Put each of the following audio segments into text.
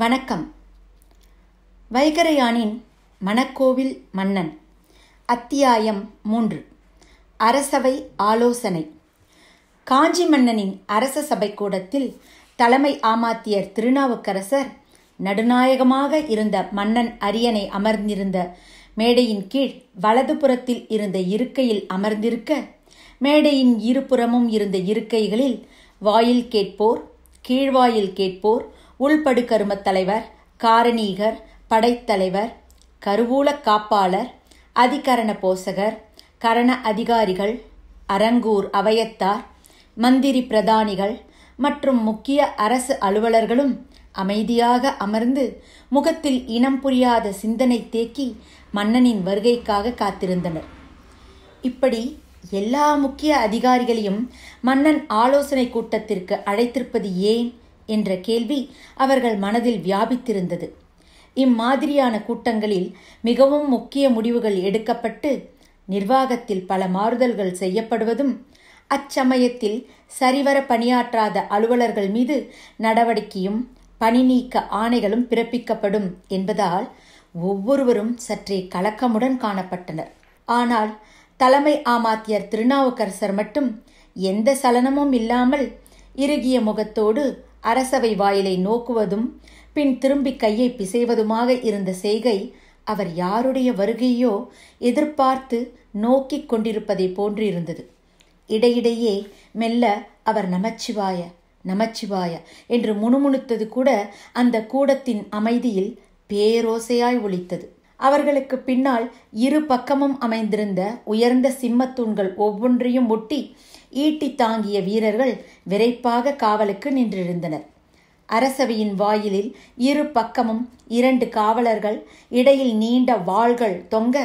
வணக்கம் வைகரையானின் மணக்கோவில் மன்னன் அத்தியாயம் மூன்று அரசவை ஆலோசனை காஞ்சி மன்னனின் அரச சபை கூடத்தில் தலைமை ஆமாத்தியர் திருநாவுக்கரசர் நடுநாயகமாக இருந்த மன்னன் அரியணை அமர்ந்திருந்த மேடையின் கீழ் வலதுபுறத்தில் இருந்த இருக்கையில் அமர்ந்திருக்க மேடையின் இருபுறமும் இருந்த இருக்கைகளில் வாயில் கேட்போர் கீழ்வாயில் கேட்போர் உள்படுகருமத் தலைவர் காரணீகர் படைத்தலைவர் கருவூல காப்பாளர் அதிகரண போசகர் கரண அதிகாரிகள் அரங்கூர் அவையத்தார் மந்திரி பிரதானிகள் மற்றும் முக்கிய அரசு அலுவலர்களும் அமைதியாக அமர்ந்து முகத்தில் இனம் புரியாத சிந்தனை தேக்கி மன்னனின் வருகைக்காக காத்திருந்தனர் இப்படி எல்லா முக்கிய அதிகாரிகளையும் மன்னன் ஆலோசனை கூட்டத்திற்கு அழைத்திருப்பது ஏன் என்ற கேள்வி அவர்கள் மனதில் வியாபித்திருந்தது இம்மாதிரியான கூட்டங்களில் மிகவும் முக்கிய முடிவுகள் எடுக்கப்பட்டு நிர்வாகத்தில் பல மாறுதல்கள் செய்யப்படுவதும் அச்சமயத்தில் சரிவர பணியாற்றாத அலுவலர்கள் மீது நடவடிக்கையும் பணி நீக்க ஆணைகளும் பிறப்பிக்கப்படும் என்பதால் ஒவ்வொருவரும் சற்றே கலக்கமுடன் காணப்பட்டனர் ஆனால் தலைமை ஆமாத்தியர் திருநாவுக்கரசர் மட்டும் எந்த சலனமும் இல்லாமல் இறுகிய முகத்தோடு அரசவை வாயிலை நோக்குவதும் பின் திரும்பி கையை பிசைவதுமாக இருந்த செய்கை அவர் யாருடைய வருகையோ எதிர்பார்த்து நோக்கிக் கொண்டிருப்பதை போன்றிருந்தது இடையிடையே மெல்ல அவர் நமச்சிவாய நமச்சிவாய என்று முணுமுணுத்தது கூட அந்த கூடத்தின் அமைதியில் பேரோசையாய் ஒழித்தது அவர்களுக்கு பின்னால் இரு பக்கமும் அமைந்திருந்த உயர்ந்த சிம்மத்தூண்கள் ஒவ்வொன்றையும் ஒட்டி ஈட்டி தாங்கிய வீரர்கள் விரைப்பாக காவலுக்கு நின்றிருந்தனர் அரசவையின் வாயிலில் இரு பக்கமும் இரண்டு காவலர்கள் இடையில் நீண்ட வாள்கள் தொங்க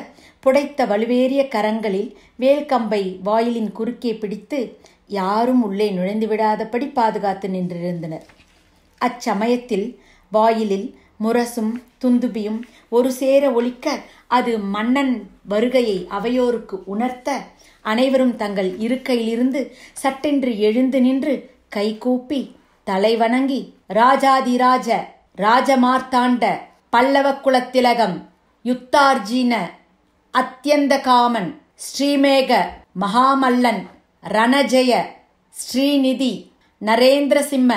புடைத்த வலுவேறிய கரங்களில் வேல்கம்பை வாயிலின் குறுக்கே பிடித்து யாரும் உள்ளே நுழைந்து விடாதபடி பாதுகாத்து நின்றிருந்தனர் அச்சமயத்தில் வாயிலில் முரசும் துந்துபியும் ஒரு சேர ஒழிக்க அது மன்னன் வருகையை அவையோருக்கு உணர்த்த அனைவரும் தங்கள் இருக்கையிலிருந்து சட்டென்று எழுந்து நின்று கைகூப்பி தலைவணங்கி ராஜாதிராஜ ராஜமார்த்தாண்ட பல்லவ குலத்திலகம் யுத்தார்ஜீன அத்தியந்த காமன் ஸ்ரீமேக மகாமல்லன் ரணஜய ஸ்ரீநிதி நரேந்திரசிம்ம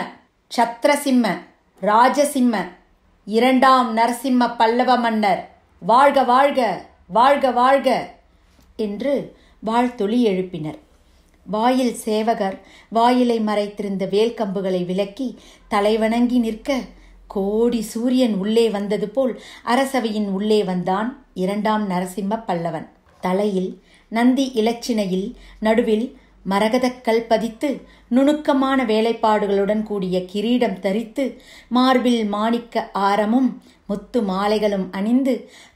சத்ரசிம்ம ராஜசிம்ம இரண்டாம் நரசிம்ம பல்லவ மன்னர் வாழ்க வாழ்க வாழ்க வாழ்க என்று வாழ்த்தொளி எழுப்பினர் வாயில் சேவகர் வாயிலை மறைத்திருந்த வேல்கம்புகளை விலக்கி தலைவணங்கி நிற்க கோடி சூரியன் உள்ளே வந்தது போல் அரசவையின் உள்ளே வந்தான் இரண்டாம் நரசிம்ம பல்லவன் தலையில் நந்தி இலச்சினையில் நடுவில் மரகதக்கல் பதித்து நுணுக்கமான வேலைப்பாடுகளுடன் கூடிய கிரீடம் தரித்து மார்பில் மாணிக்க ஆரமும் முத்து மாலைகளும் அணிந்து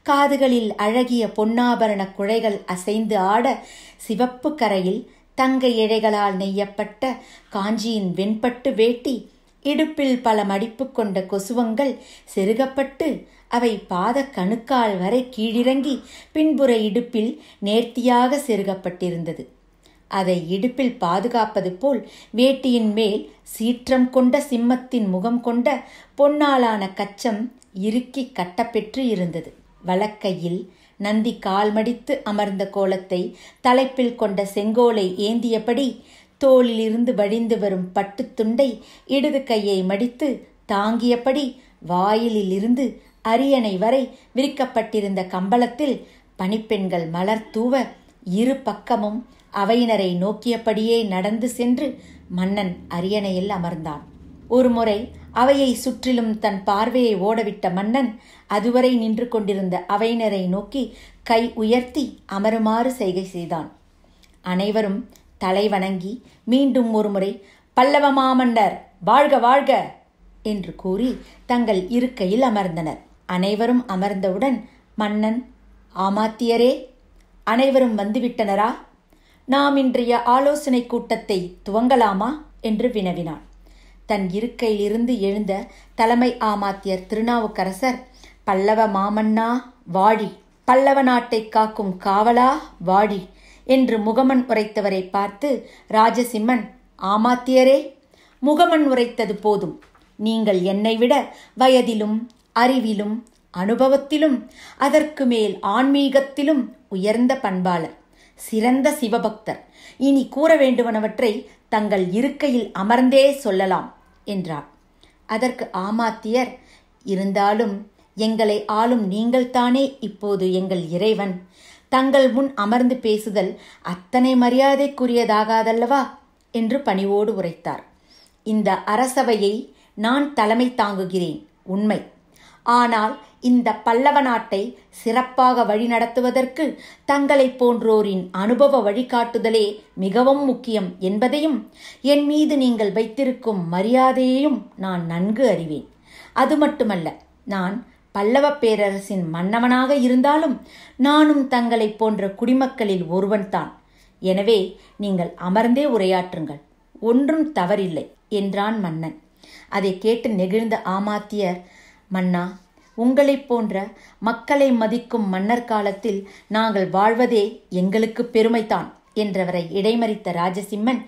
காதுகளில் அழகிய பொன்னாபரண குழைகள் அசைந்து ஆட சிவப்பு கரையில் தங்க இழைகளால் நெய்யப்பட்ட காஞ்சியின் வெண்பட்டு வேட்டி இடுப்பில் பல மடிப்பு கொண்ட கொசுவங்கள் செருகப்பட்டு அவை பாத கணுக்கால் வரை கீழிறங்கி பின்புற இடுப்பில் நேர்த்தியாக செருகப்பட்டிருந்தது அதை இடுப்பில் பாதுகாப்பது போல் வேட்டியின் மேல் சீற்றம் கொண்ட சிம்மத்தின் முகம் கொண்ட பொன்னாலான கச்சம் இறுக்கி கட்டப்பெற்று இருந்தது வழக்கையில் நந்தி கால் மடித்து அமர்ந்த கோலத்தை தலைப்பில் கொண்ட செங்கோலை ஏந்தியபடி தோளிலிருந்து வழிந்து வரும் பட்டுத்துண்டை இடது கையை மடித்து தாங்கியபடி வாயிலிருந்து அரியணை வரை விரிக்கப்பட்டிருந்த கம்பளத்தில் பனிப்பெண்கள் மலர் தூவ இரு பக்கமும் அவையினரை நோக்கியபடியே நடந்து சென்று மன்னன் அரியணையில் அமர்ந்தான் ஒருமுறை அவையை சுற்றிலும் தன் பார்வையை ஓடவிட்ட மன்னன் அதுவரை நின்று கொண்டிருந்த அவையினரை நோக்கி கை உயர்த்தி அமருமாறு செய்கை செய்தான் அனைவரும் தலை வணங்கி மீண்டும் ஒருமுறை பல்லவ மாமன்னர் வாழ்க வாழ்க என்று கூறி தங்கள் இருக்கையில் அமர்ந்தனர் அனைவரும் அமர்ந்தவுடன் மன்னன் ஆமாத்தியரே அனைவரும் வந்துவிட்டனரா நாம் இன்றைய ஆலோசனை கூட்டத்தை துவங்கலாமா என்று வினவினான் தன் இருக்கையிலிருந்து எழுந்த தலைமை ஆமாத்தியர் திருநாவுக்கரசர் பல்லவ மாமன்னா வாழி பல்லவ நாட்டை காக்கும் காவலா வாழி என்று முகமன் உரைத்தவரை பார்த்து ராஜசிம்மன் ஆமாத்தியரே முகமன் உரைத்தது போதும் நீங்கள் என்னை விட வயதிலும் அறிவிலும் அனுபவத்திலும் அதற்கு மேல் ஆன்மீகத்திலும் உயர்ந்த பண்பாளர் சிறந்த சிவபக்தர் இனி கூற வேண்டுவனவற்றை தங்கள் இருக்கையில் அமர்ந்தே சொல்லலாம் என்றார் அதற்கு ஆமாத்தியர் இருந்தாலும் எங்களை ஆளும் நீங்கள்தானே இப்போது எங்கள் இறைவன் தங்கள் முன் அமர்ந்து பேசுதல் அத்தனை மரியாதைக்குரியதாகாதல்லவா என்று பணிவோடு உரைத்தார் இந்த அரசவையை நான் தலைமை தாங்குகிறேன் உண்மை ஆனால் இந்த பல்லவ நாட்டை சிறப்பாக வழிநடத்துவதற்கு தங்களை போன்றோரின் அனுபவ வழிகாட்டுதலே மிகவும் முக்கியம் என்பதையும் என் மீது நீங்கள் வைத்திருக்கும் மரியாதையையும் நான் நன்கு அறிவேன் அது மட்டுமல்ல நான் பல்லவ பேரரசின் மன்னவனாக இருந்தாலும் நானும் தங்களை போன்ற குடிமக்களில் ஒருவன்தான் எனவே நீங்கள் அமர்ந்தே உரையாற்றுங்கள் ஒன்றும் தவறில்லை என்றான் மன்னன் அதை கேட்டு நெகிழ்ந்த ஆமாத்தியர் மன்னா உங்களைப் போன்ற மக்களை மதிக்கும் மன்னர் காலத்தில் நாங்கள் வாழ்வதே எங்களுக்கு பெருமைதான் என்றவரை இடைமறித்த ராஜசிம்மன்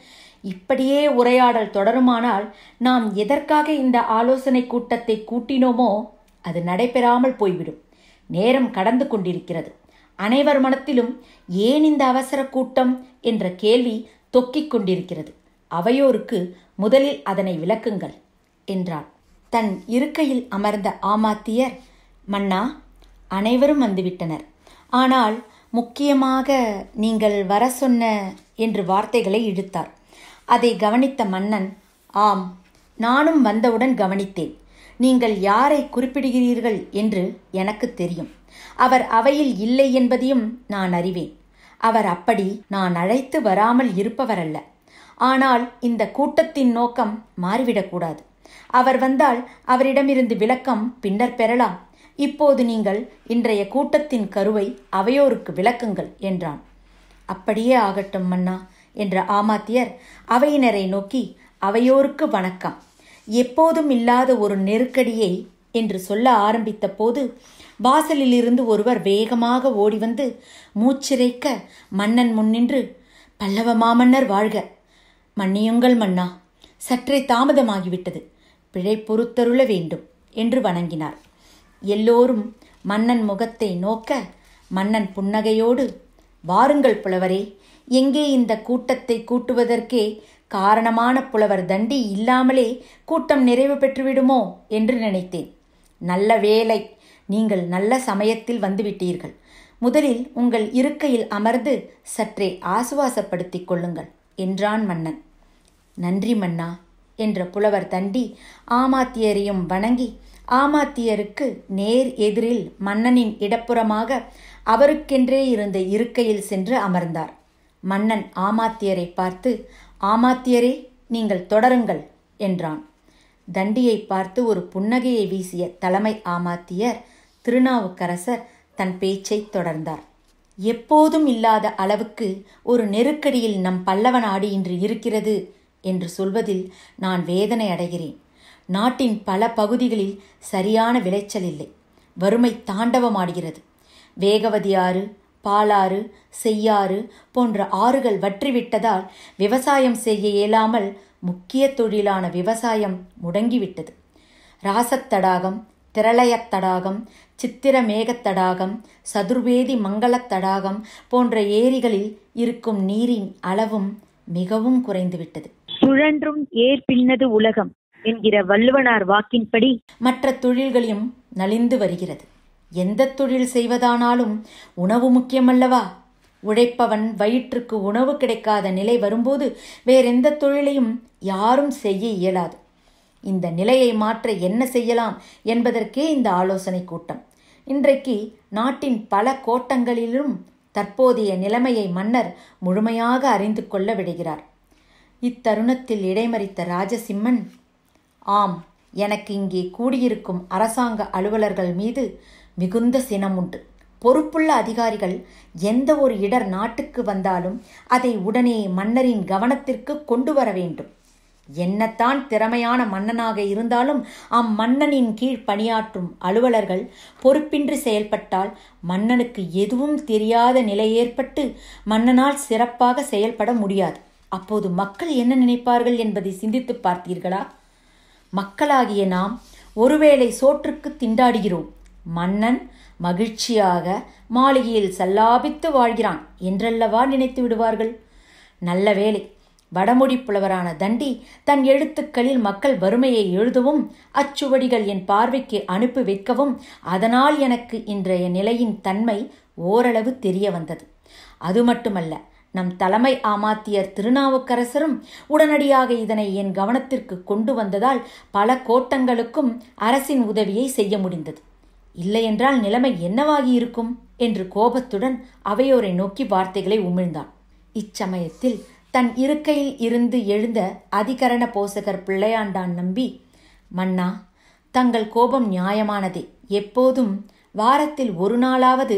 இப்படியே உரையாடல் தொடருமானால் நாம் எதற்காக இந்த ஆலோசனை கூட்டத்தை கூட்டினோமோ அது நடைபெறாமல் போய்விடும் நேரம் கடந்து கொண்டிருக்கிறது அனைவர் மனத்திலும் ஏன் இந்த அவசர கூட்டம் என்ற கேள்வி தொக்கிக் கொண்டிருக்கிறது அவையோருக்கு முதலில் அதனை விளக்குங்கள் என்றான் தன் இருக்கையில் அமர்ந்த ஆமாத்தியர் மன்னா அனைவரும் வந்துவிட்டனர் ஆனால் முக்கியமாக நீங்கள் வர சொன்ன என்று வார்த்தைகளை இழுத்தார் அதை கவனித்த மன்னன் ஆம் நானும் வந்தவுடன் கவனித்தேன் நீங்கள் யாரை குறிப்பிடுகிறீர்கள் என்று எனக்கு தெரியும் அவர் அவையில் இல்லை என்பதையும் நான் அறிவேன் அவர் அப்படி நான் அழைத்து வராமல் இருப்பவரல்ல ஆனால் இந்த கூட்டத்தின் நோக்கம் மாறிவிடக்கூடாது அவர் வந்தால் அவரிடமிருந்து விளக்கம் பின்னர் பெறலாம் இப்போது நீங்கள் இன்றைய கூட்டத்தின் கருவை அவையோருக்கு விளக்குங்கள் என்றான் அப்படியே ஆகட்டும் மன்னா என்ற ஆமாத்தியர் அவையினரை நோக்கி அவையோருக்கு வணக்கம் எப்போதும் இல்லாத ஒரு நெருக்கடியை என்று சொல்ல ஆரம்பித்த போது வாசலிலிருந்து ஒருவர் வேகமாக ஓடி வந்து மூச்சிறைக்க மன்னன் முன்னின்று பல்லவ மாமன்னர் வாழ்க மன்னியுங்கள் மன்னா சற்றே தாமதமாகிவிட்டது பிழை பொறுத்தருள வேண்டும் என்று வணங்கினார் எல்லோரும் மன்னன் முகத்தை நோக்க மன்னன் புன்னகையோடு வாருங்கள் புலவரே எங்கே இந்த கூட்டத்தை கூட்டுவதற்கே காரணமான புலவர் தண்டி இல்லாமலே கூட்டம் நிறைவு பெற்றுவிடுமோ என்று நினைத்தேன் நல்ல வேலை நீங்கள் நல்ல சமயத்தில் வந்துவிட்டீர்கள் முதலில் உங்கள் இருக்கையில் அமர்ந்து சற்றே ஆசுவாசப்படுத்திக் கொள்ளுங்கள் என்றான் மன்னன் நன்றி மன்னா என்ற புலவர் தண்டி ஆமாத்தியரையும் வணங்கி ஆமாத்தியருக்கு நேர் எதிரில் மன்னனின் இடப்புறமாக அவருக்கென்றே இருந்த இருக்கையில் சென்று அமர்ந்தார் மன்னன் ஆமாத்தியரை பார்த்து ஆமாத்தியரே நீங்கள் தொடருங்கள் என்றான் தண்டியை பார்த்து ஒரு புன்னகையை வீசிய தலைமை ஆமாத்தியர் திருநாவுக்கரசர் தன் பேச்சை தொடர்ந்தார் எப்போதும் இல்லாத அளவுக்கு ஒரு நெருக்கடியில் நம் பல்லவ நாடு இன்று இருக்கிறது என்று சொல்வதில் நான் வேதனை அடைகிறேன் நாட்டின் பல பகுதிகளில் சரியான விளைச்சல் இல்லை வறுமை தாண்டவமாடுகிறது வேகவதி ஆறு பாலாறு செய்யாறு போன்ற ஆறுகள் வற்றிவிட்டதால் விவசாயம் செய்ய இயலாமல் முக்கிய தொழிலான விவசாயம் முடங்கிவிட்டது ராசத்தடாகம் திரளயத் தடாகம் சித்திரமேகத் தடாகம் சதுர்வேதி மங்களத் தடாகம் போன்ற ஏரிகளில் இருக்கும் நீரின் அளவும் மிகவும் குறைந்துவிட்டது சுழன்றும் ஏர் பின்னது உலகம் என்கிற வள்ளுவனார் வாக்கின்படி மற்ற தொழில்களையும் நலிந்து வருகிறது எந்த தொழில் செய்வதானாலும் உணவு முக்கியமல்லவா உழைப்பவன் வயிற்றுக்கு உணவு கிடைக்காத நிலை வரும்போது வேறெந்த தொழிலையும் யாரும் செய்ய இயலாது இந்த நிலையை மாற்ற என்ன செய்யலாம் என்பதற்கே இந்த ஆலோசனை கூட்டம் இன்றைக்கு நாட்டின் பல கோட்டங்களிலும் தற்போதைய நிலைமையை மன்னர் முழுமையாக அறிந்து கொள்ள விடுகிறார் இத்தருணத்தில் இடைமறித்த ராஜசிம்மன் ஆம் எனக்கு இங்கே கூடியிருக்கும் அரசாங்க அலுவலர்கள் மீது மிகுந்த சினம் உண்டு பொறுப்புள்ள அதிகாரிகள் எந்த ஒரு இடர் நாட்டுக்கு வந்தாலும் அதை உடனே மன்னரின் கவனத்திற்கு கொண்டு வர வேண்டும் என்னத்தான் திறமையான மன்னனாக இருந்தாலும் அம்மன்னனின் கீழ் பணியாற்றும் அலுவலர்கள் பொறுப்பின்றி செயல்பட்டால் மன்னனுக்கு எதுவும் தெரியாத நிலை ஏற்பட்டு மன்னனால் சிறப்பாக செயல்பட முடியாது அப்போது மக்கள் என்ன நினைப்பார்கள் என்பதை சிந்தித்து பார்த்தீர்களா மக்களாகிய நாம் ஒருவேளை சோற்றுக்கு திண்டாடுகிறோம் மன்னன் மகிழ்ச்சியாக மாளிகையில் சல்லாபித்து வாழ்கிறான் என்றல்லவா நினைத்து விடுவார்கள் நல்ல வேலை வடமொழி புலவரான தண்டி தன் எழுத்துக்களில் மக்கள் வறுமையை எழுதவும் அச்சுவடிகள் என் பார்வைக்கு அனுப்பி வைக்கவும் அதனால் எனக்கு இன்றைய நிலையின் தன்மை ஓரளவு தெரிய வந்தது அது மட்டுமல்ல நம் தலைமை ஆமாத்தியர் திருநாவுக்கரசரும் உடனடியாக இதனை என் கவனத்திற்கு கொண்டு வந்ததால் பல கோட்டங்களுக்கும் அரசின் உதவியை செய்ய முடிந்தது இல்லையென்றால் நிலைமை என்னவாகியிருக்கும் என்று கோபத்துடன் அவையோரை நோக்கி வார்த்தைகளை உமிழ்ந்தான் இச்சமயத்தில் தன் இருக்கையில் இருந்து எழுந்த அதிகரண போசகர் பிள்ளையாண்டான் நம்பி மன்னா தங்கள் கோபம் நியாயமானதே எப்போதும் வாரத்தில் ஒரு நாளாவது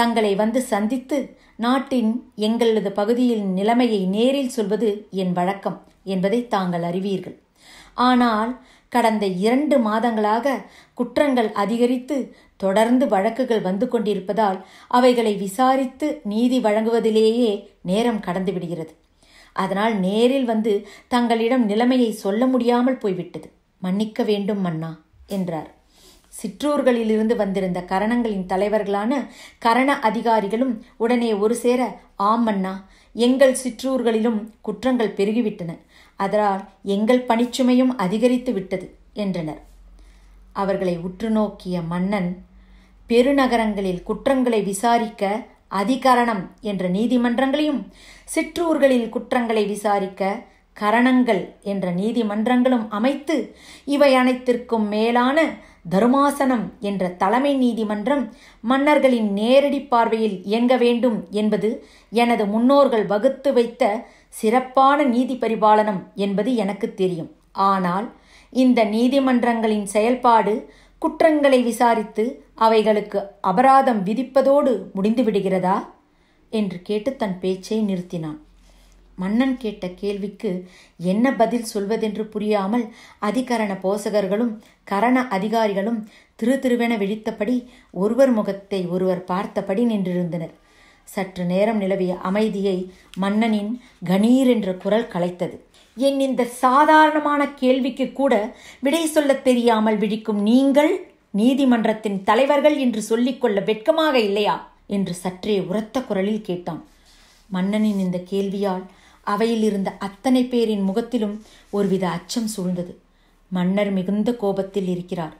தங்களை வந்து சந்தித்து நாட்டின் எங்களது பகுதியில் நிலைமையை நேரில் சொல்வது என் வழக்கம் என்பதை தாங்கள் அறிவீர்கள் ஆனால் கடந்த இரண்டு மாதங்களாக குற்றங்கள் அதிகரித்து தொடர்ந்து வழக்குகள் வந்து கொண்டிருப்பதால் அவைகளை விசாரித்து நீதி வழங்குவதிலேயே நேரம் கடந்துவிடுகிறது அதனால் நேரில் வந்து தங்களிடம் நிலைமையை சொல்ல முடியாமல் போய்விட்டது மன்னிக்க வேண்டும் மன்னா என்றார் சிற்றூர்களிலிருந்து வந்திருந்த கரணங்களின் தலைவர்களான கரண அதிகாரிகளும் உடனே ஒரு சேர ஆமண்ணா எங்கள் சிற்றூர்களிலும் குற்றங்கள் பெருகிவிட்டன அதனால் எங்கள் பணிச்சுமையும் அதிகரித்து விட்டது என்றனர் அவர்களை உற்று நோக்கிய மன்னன் பெருநகரங்களில் குற்றங்களை விசாரிக்க அதிகரணம் என்ற நீதிமன்றங்களையும் சிற்றூர்களில் குற்றங்களை விசாரிக்க கரணங்கள் என்ற நீதிமன்றங்களும் அமைத்து இவை அனைத்திற்கும் மேலான தருமாசனம் என்ற தலைமை நீதிமன்றம் மன்னர்களின் நேரடி பார்வையில் இயங்க வேண்டும் என்பது எனது முன்னோர்கள் வகுத்து வைத்த சிறப்பான நீதி பரிபாலனம் என்பது எனக்கு தெரியும் ஆனால் இந்த நீதிமன்றங்களின் செயல்பாடு குற்றங்களை விசாரித்து அவைகளுக்கு அபராதம் விதிப்பதோடு முடிந்துவிடுகிறதா என்று கேட்டு தன் பேச்சை நிறுத்தினான் மன்னன் கேட்ட கேள்விக்கு என்ன பதில் சொல்வதென்று புரியாமல் அதிகரண போசகர்களும் கரண அதிகாரிகளும் திரு திருவென விழித்தபடி ஒருவர் முகத்தை ஒருவர் பார்த்தபடி நின்றிருந்தனர் சற்று நேரம் நிலவிய அமைதியை மன்னனின் கணீர் என்ற குரல் கலைத்தது என் இந்த சாதாரணமான கேள்விக்கு கூட விடை சொல்லத் தெரியாமல் விழிக்கும் நீங்கள் நீதிமன்றத்தின் தலைவர்கள் என்று சொல்லிக்கொள்ள வெட்கமாக இல்லையா என்று சற்றே உரத்த குரலில் கேட்டான் மன்னனின் இந்த கேள்வியால் அவையில் இருந்த அத்தனை பேரின் முகத்திலும் ஒருவித அச்சம் சூழ்ந்தது மன்னர் மிகுந்த கோபத்தில் இருக்கிறார்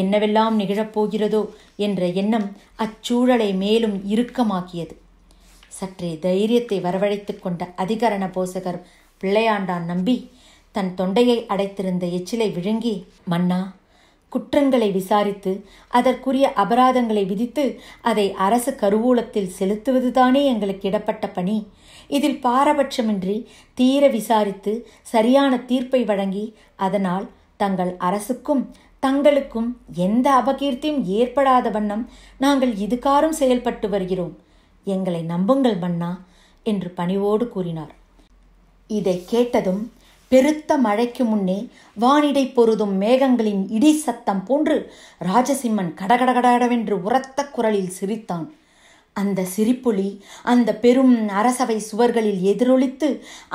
என்னவெல்லாம் நிகழப்போகிறதோ என்ற எண்ணம் அச்சூழலை மேலும் இறுக்கமாக்கியது சற்றே தைரியத்தை வரவழைத்து கொண்ட அதிகரண போசகர் பிள்ளையாண்டான் நம்பி தன் தொண்டையை அடைத்திருந்த எச்சிலை விழுங்கி மன்னா குற்றங்களை விசாரித்து அதற்குரிய அபராதங்களை விதித்து அதை அரசு கருவூலத்தில் செலுத்துவதுதானே எங்களுக்கு இடப்பட்ட பணி இதில் பாரபட்சமின்றி தீர விசாரித்து சரியான தீர்ப்பை வழங்கி அதனால் தங்கள் அரசுக்கும் தங்களுக்கும் எந்த அபகீர்த்தியும் ஏற்படாத வண்ணம் நாங்கள் இதுகாரும் செயல்பட்டு வருகிறோம் எங்களை நம்புங்கள் மன்னா என்று பணிவோடு கூறினார் இதை கேட்டதும் பெருத்த மழைக்கு முன்னே வானிடை பொருதும் மேகங்களின் இடி சத்தம் போன்று ராஜசிம்மன் கடகடகடவென்று உரத்த குரலில் சிரித்தான் அந்த சிரிப்புலி அந்த பெரும் அரசவை சுவர்களில் எதிரொலித்து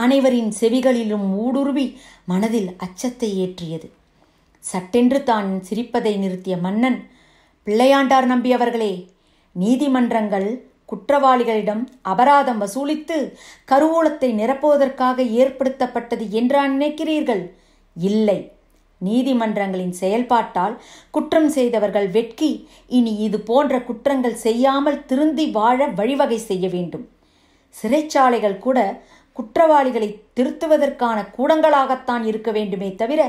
அனைவரின் செவிகளிலும் ஊடுருவி மனதில் அச்சத்தை ஏற்றியது சட்டென்று தான் சிரிப்பதை நிறுத்திய மன்னன் பிள்ளையாண்டார் நம்பியவர்களே நீதிமன்றங்கள் குற்றவாளிகளிடம் அபராதம் வசூலித்து கருவூலத்தை நிரப்புவதற்காக ஏற்படுத்தப்பட்டது என்றான் நினைக்கிறீர்கள் இல்லை நீதிமன்றங்களின் செயல்பாட்டால் குற்றம் செய்தவர்கள் வெட்கி இனி இது போன்ற குற்றங்கள் செய்யாமல் திருந்தி வாழ வழிவகை செய்ய வேண்டும் சிறைச்சாலைகள் கூட குற்றவாளிகளை திருத்துவதற்கான கூடங்களாகத்தான் இருக்க வேண்டுமே தவிர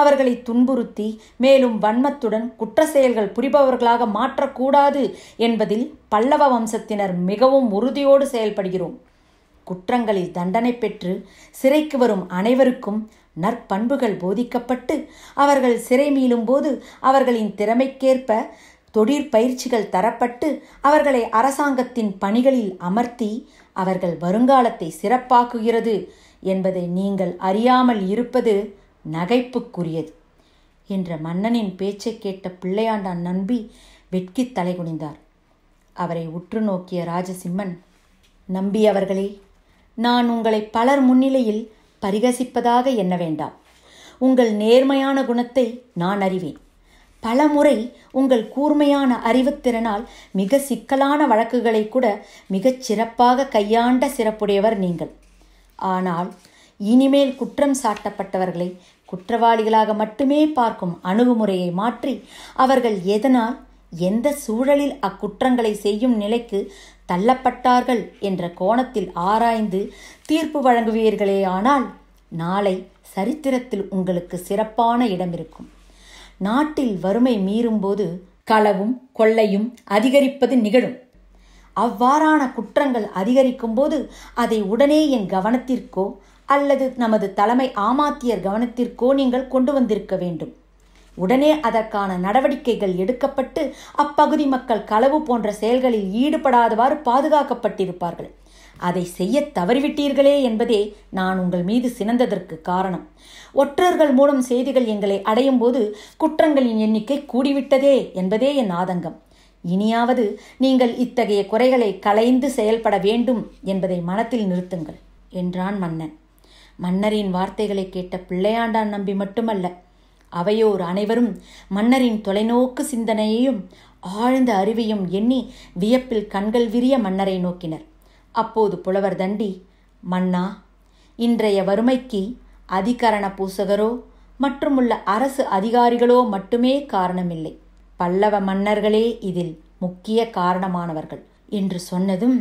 அவர்களை துன்புறுத்தி மேலும் வன்மத்துடன் குற்ற செயல்கள் புரிபவர்களாக மாற்றக்கூடாது என்பதில் பல்லவ வம்சத்தினர் மிகவும் உறுதியோடு செயல்படுகிறோம் குற்றங்களில் தண்டனை பெற்று சிறைக்கு வரும் அனைவருக்கும் நற்பண்புகள் போதிக்கப்பட்டு அவர்கள் சிறை மீளும் போது அவர்களின் திறமைக்கேற்ப தொழிற்பயிற்சிகள் தரப்பட்டு அவர்களை அரசாங்கத்தின் பணிகளில் அமர்த்தி அவர்கள் வருங்காலத்தை சிறப்பாக்குகிறது என்பதை நீங்கள் அறியாமல் இருப்பது நகைப்புக்குரியது என்ற மன்னனின் பேச்சை கேட்ட பிள்ளையாண்டான் நம்பி வெட்கி தலைகுனிந்தார் அவரை உற்று நோக்கிய ராஜசிம்மன் நம்பி அவர்களே நான் உங்களை பலர் முன்னிலையில் பரிகசிப்பதாக எண்ண வேண்டாம் உங்கள் நேர்மையான குணத்தை நான் அறிவேன் பலமுறை உங்கள் கூர்மையான அறிவுத்திறனால் மிக சிக்கலான வழக்குகளை கூட மிகச் சிறப்பாக கையாண்ட சிறப்புடையவர் நீங்கள் ஆனால் இனிமேல் குற்றம் சாட்டப்பட்டவர்களை குற்றவாளிகளாக மட்டுமே பார்க்கும் அணுகுமுறையை மாற்றி அவர்கள் எதனால் எந்த சூழலில் அக்குற்றங்களை செய்யும் நிலைக்கு தள்ளப்பட்டார்கள் என்ற கோணத்தில் ஆராய்ந்து தீர்ப்பு வழங்குவீர்களேயானால் நாளை சரித்திரத்தில் உங்களுக்கு சிறப்பான இடம் இருக்கும் நாட்டில் வறுமை மீறும்போது களவும் கொள்ளையும் அதிகரிப்பது நிகழும் அவ்வாறான குற்றங்கள் அதிகரிக்கும்போது அதை உடனே என் கவனத்திற்கோ அல்லது நமது தலைமை ஆமாத்தியர் கவனத்திற்கோ நீங்கள் கொண்டு வந்திருக்க வேண்டும் உடனே அதற்கான நடவடிக்கைகள் எடுக்கப்பட்டு அப்பகுதி மக்கள் களவு போன்ற செயல்களில் ஈடுபடாதவாறு பாதுகாக்கப்பட்டிருப்பார்கள் அதை செய்ய தவறிவிட்டீர்களே என்பதே நான் உங்கள் மீது சினந்ததற்கு காரணம் ஒற்றர்கள் மூலம் செய்திகள் எங்களை அடையும் போது குற்றங்களின் எண்ணிக்கை கூடிவிட்டதே என்பதே என் ஆதங்கம் இனியாவது நீங்கள் இத்தகைய குறைகளை களைந்து செயல்பட வேண்டும் என்பதை மனத்தில் நிறுத்துங்கள் என்றான் மன்னன் மன்னரின் வார்த்தைகளை கேட்ட பிள்ளையாண்டான் நம்பி மட்டுமல்ல அவையோர் அனைவரும் மன்னரின் தொலைநோக்கு சிந்தனையையும் ஆழ்ந்த அறிவையும் எண்ணி வியப்பில் கண்கள் விரிய மன்னரை நோக்கினர் அப்போது புலவர் தண்டி மன்னா இன்றைய வறுமைக்கு அதிகரண பூசகரோ மற்றுமுள்ள அரசு அதிகாரிகளோ மட்டுமே காரணமில்லை பல்லவ மன்னர்களே இதில் முக்கிய காரணமானவர்கள் என்று சொன்னதும்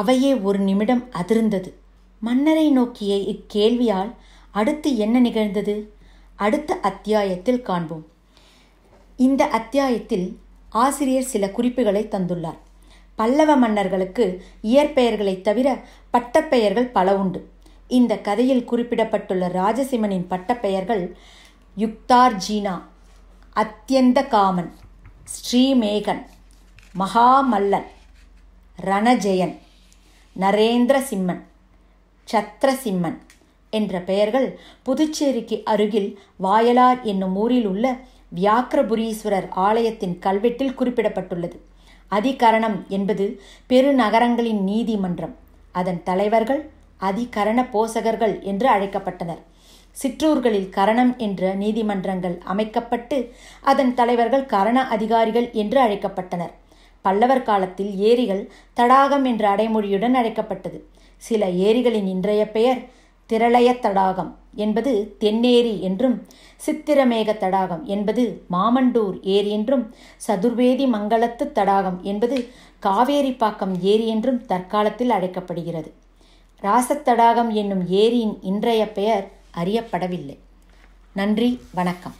அவையே ஒரு நிமிடம் அதிர்ந்தது மன்னரை நோக்கிய இக்கேள்வியால் அடுத்து என்ன நிகழ்ந்தது அடுத்த அத்தியாயத்தில் காண்போம் இந்த அத்தியாயத்தில் ஆசிரியர் சில குறிப்புகளை தந்துள்ளார் பல்லவ மன்னர்களுக்கு இயற்பெயர்களை தவிர பட்டப்பெயர்கள் பல உண்டு இந்த கதையில் குறிப்பிடப்பட்டுள்ள ராஜசிம்மனின் பட்டப்பெயர்கள் யுக்தார்ஜீனா அத்தியந்த காமன் ஸ்ரீமேகன் மகாமல்லன் ரணஜெயன் நரேந்திர சிம்மன் சத்ரசிம்மன் என்ற பெயர்கள் புதுச்சேரிக்கு அருகில் வாயலார் என்னும் ஊரில் உள்ள வியாக்கிரபுரீஸ்வரர் ஆலயத்தின் கல்வெட்டில் குறிப்பிடப்பட்டுள்ளது அதிகரணம் என்பது பெருநகரங்களின் நீதிமன்றம் அதன் தலைவர்கள் அதிகரண போசகர்கள் என்று அழைக்கப்பட்டனர் சிற்றூர்களில் கரணம் என்ற நீதிமன்றங்கள் அமைக்கப்பட்டு அதன் தலைவர்கள் கரண அதிகாரிகள் என்று அழைக்கப்பட்டனர் பல்லவர் காலத்தில் ஏரிகள் தடாகம் என்ற அடைமொழியுடன் அழைக்கப்பட்டது சில ஏரிகளின் இன்றைய பெயர் திரளய தடாகம் என்பது தென்னேரி என்றும் சித்திரமேக தடாகம் என்பது மாமண்டூர் ஏரி என்றும் சதுர்வேதி மங்களத்து தடாகம் என்பது காவேரிப்பாக்கம் ஏரி என்றும் தற்காலத்தில் அழைக்கப்படுகிறது ராசத்தடாகம் என்னும் ஏரியின் இன்றைய பெயர் அறியப்படவில்லை நன்றி வணக்கம்